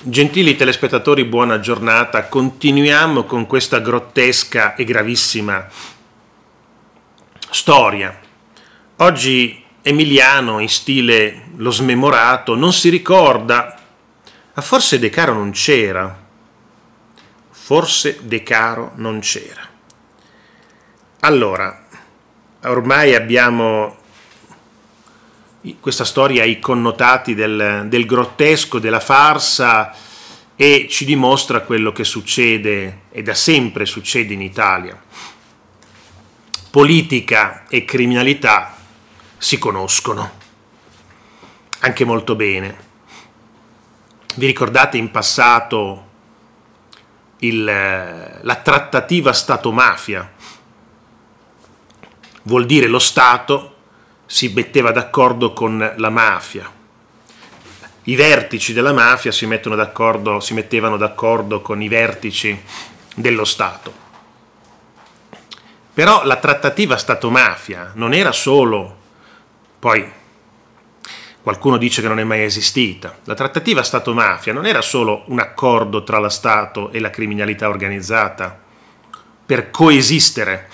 Gentili telespettatori, buona giornata. Continuiamo con questa grottesca e gravissima storia. Oggi Emiliano, in stile lo smemorato, non si ricorda, ma forse De Caro non c'era. Forse De Caro non c'era. Allora, ormai abbiamo questa storia ha i connotati del, del grottesco, della farsa e ci dimostra quello che succede e da sempre succede in Italia. Politica e criminalità si conoscono anche molto bene. Vi ricordate in passato il, la trattativa Stato-mafia? Vuol dire lo Stato si metteva d'accordo con la mafia. I vertici della mafia si, mettono d'accordo, si mettevano d'accordo con i vertici dello Stato. Però la trattativa Stato-mafia non era solo, poi qualcuno dice che non è mai esistita, la trattativa Stato-mafia non era solo un accordo tra lo Stato e la criminalità organizzata per coesistere,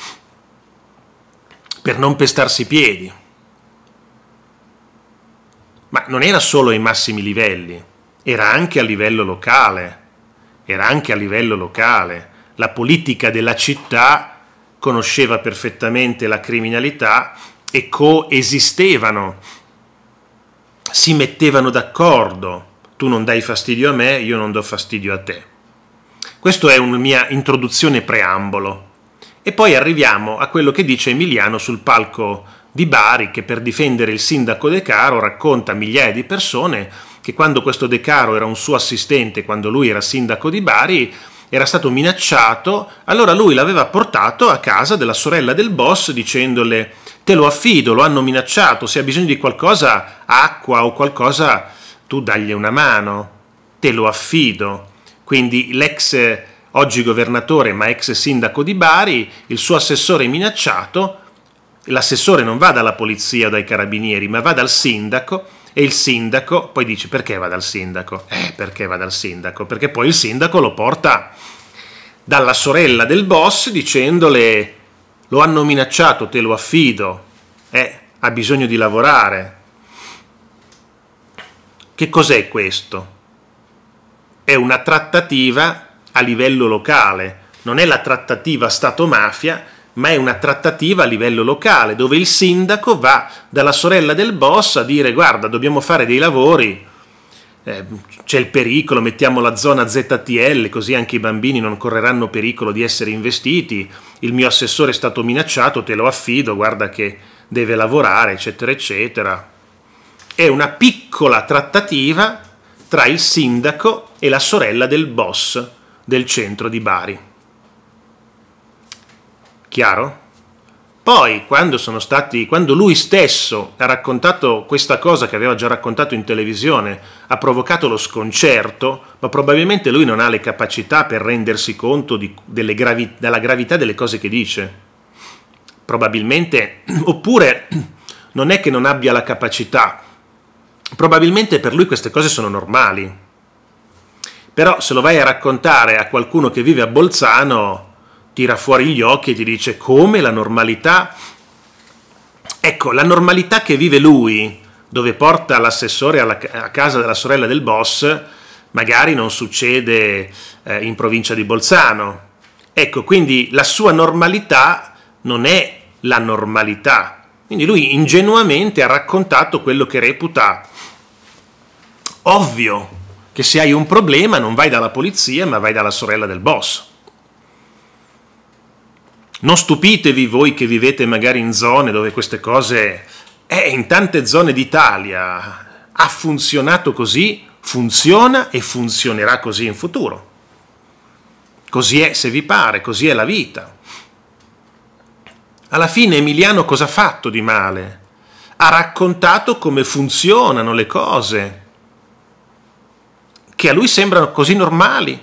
per non pestarsi i piedi ma non era solo ai massimi livelli, era anche a livello locale, era anche a livello locale. La politica della città conosceva perfettamente la criminalità e coesistevano, si mettevano d'accordo, tu non dai fastidio a me, io non do fastidio a te. Questa è una mia introduzione preambolo. E poi arriviamo a quello che dice Emiliano sul palco di Bari che per difendere il sindaco De Caro racconta a migliaia di persone che quando questo De Caro era un suo assistente, quando lui era sindaco di Bari, era stato minacciato, allora lui l'aveva portato a casa della sorella del boss dicendole te lo affido, lo hanno minacciato, se ha bisogno di qualcosa, acqua o qualcosa, tu dagli una mano, te lo affido. Quindi l'ex oggi governatore ma ex sindaco di Bari, il suo assessore minacciato, l'assessore non va dalla polizia o dai carabinieri, ma va dal sindaco e il sindaco poi dice perché va dal sindaco? Eh, perché va dal sindaco? Perché poi il sindaco lo porta dalla sorella del boss dicendole lo hanno minacciato, te lo affido, eh, ha bisogno di lavorare. Che cos'è questo? È una trattativa a livello locale, non è la trattativa Stato-mafia, ma è una trattativa a livello locale dove il sindaco va dalla sorella del boss a dire guarda dobbiamo fare dei lavori, eh, c'è il pericolo, mettiamo la zona ZTL così anche i bambini non correranno pericolo di essere investiti, il mio assessore è stato minacciato, te lo affido, guarda che deve lavorare, eccetera, eccetera. È una piccola trattativa tra il sindaco e la sorella del boss del centro di Bari. Chiaro? Poi, quando, sono stati, quando, lui stesso ha raccontato questa cosa che aveva già raccontato in televisione, ha provocato lo sconcerto, ma probabilmente lui non ha le capacità per rendersi conto di, gravi, della gravità delle cose che dice. Probabilmente, oppure non è che non abbia la capacità, probabilmente per lui queste cose sono normali. Però se lo vai a raccontare a qualcuno che vive a Bolzano, tira fuori gli occhi e ti dice come la normalità. Ecco, la normalità che vive lui, dove porta l'assessore alla, a casa della sorella del boss, magari non succede eh, in provincia di Bolzano. Ecco, quindi la sua normalità non è la normalità. Quindi lui ingenuamente ha raccontato quello che reputa ovvio, che se hai un problema non vai dalla polizia ma vai dalla sorella del boss. Non stupitevi voi che vivete magari in zone dove queste cose... Eh, in tante zone d'Italia ha funzionato così, funziona e funzionerà così in futuro. Così è se vi pare, così è la vita. Alla fine Emiliano cosa ha fatto di male? Ha raccontato come funzionano le cose, che a lui sembrano così normali,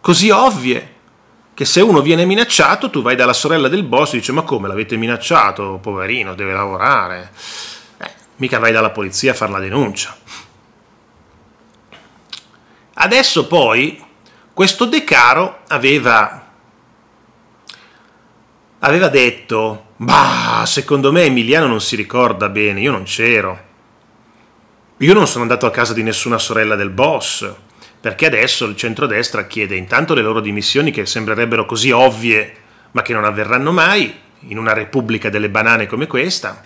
così ovvie, che se uno viene minacciato tu vai dalla sorella del boss e dici ma come l'avete minacciato, poverino, deve lavorare. Eh, mica vai dalla polizia a fare la denuncia. Adesso poi questo Decaro aveva, aveva detto, bah, secondo me Emiliano non si ricorda bene, io non c'ero. Io non sono andato a casa di nessuna sorella del boss perché adesso il centrodestra chiede intanto le loro dimissioni che sembrerebbero così ovvie ma che non avverranno mai in una repubblica delle banane come questa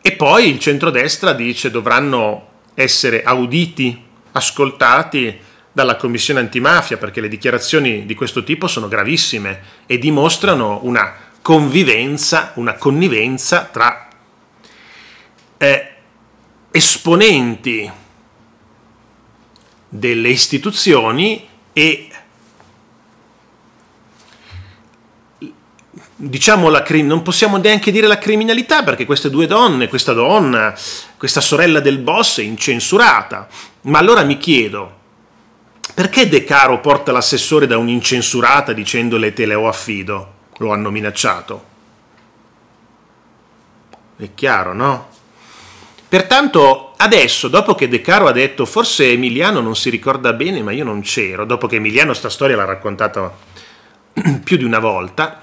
e poi il centrodestra dice dovranno essere auditi, ascoltati dalla commissione antimafia perché le dichiarazioni di questo tipo sono gravissime e dimostrano una convivenza, una connivenza tra eh, esponenti delle istituzioni e diciamo la, non possiamo neanche dire la criminalità perché queste due donne, questa donna, questa sorella del boss è incensurata. Ma allora mi chiedo, perché De Caro porta l'assessore da un'incensurata dicendole te le ho affido? Lo hanno minacciato. È chiaro, no? Pertanto adesso, dopo che De Caro ha detto forse Emiliano non si ricorda bene, ma io non c'ero, dopo che Emiliano sta storia l'ha raccontata più di una volta,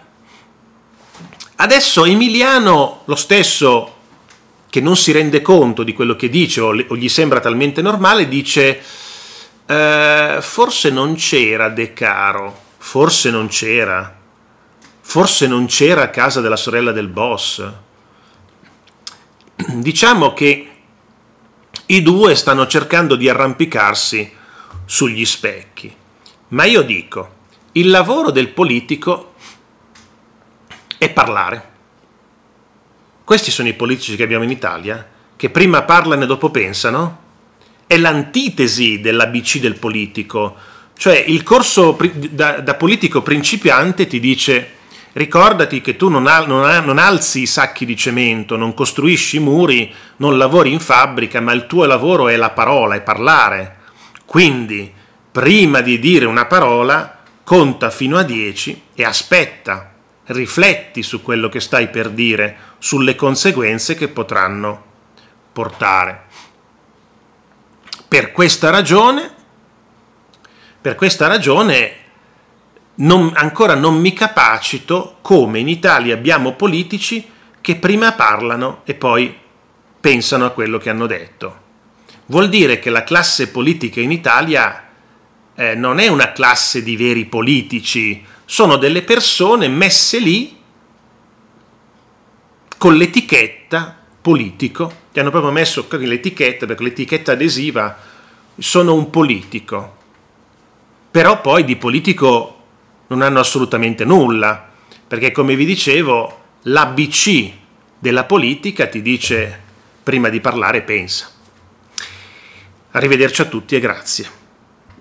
adesso Emiliano lo stesso che non si rende conto di quello che dice o, gli sembra talmente normale, dice eh, forse non c'era De Caro, forse non c'era, forse non c'era a casa della sorella del boss. diciamo che i due stanno cercando di arrampicarsi sugli specchi. Ma io dico, il lavoro del politico è parlare. Questi sono i politici che abbiamo in Italia, che prima parlano e dopo pensano. È l'antitesi dell'ABC del politico. Cioè il corso da, da politico principiante ti dice ricordati che tu non, al, non, non alzi i sacchi di cemento, non costruisci muri, non lavori in fabbrica, ma il tuo lavoro è la parola, è parlare. Quindi, prima di dire una parola, conta fino a 10 e aspetta, rifletti su quello che stai per dire, sulle conseguenze che potranno portare. Per questa ragione, per questa ragione non, ancora non mi capacito come in Italia abbiamo politici che prima parlano e poi pensano a quello che hanno detto. Vuol dire che la classe politica in Italia eh, non è una classe di veri politici, sono delle persone messe lì con l'etichetta politico, ti hanno proprio messo l'etichetta, perché l'etichetta adesiva sono un politico, però poi di politico non hanno assolutamente nulla, perché come vi dicevo l'ABC della politica ti dice prima di parlare pensa. Arrivederci a tutti e grazie.